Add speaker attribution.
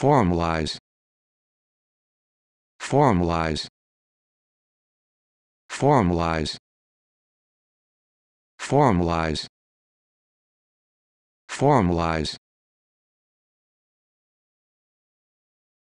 Speaker 1: formalize formalize formalize formalize formalize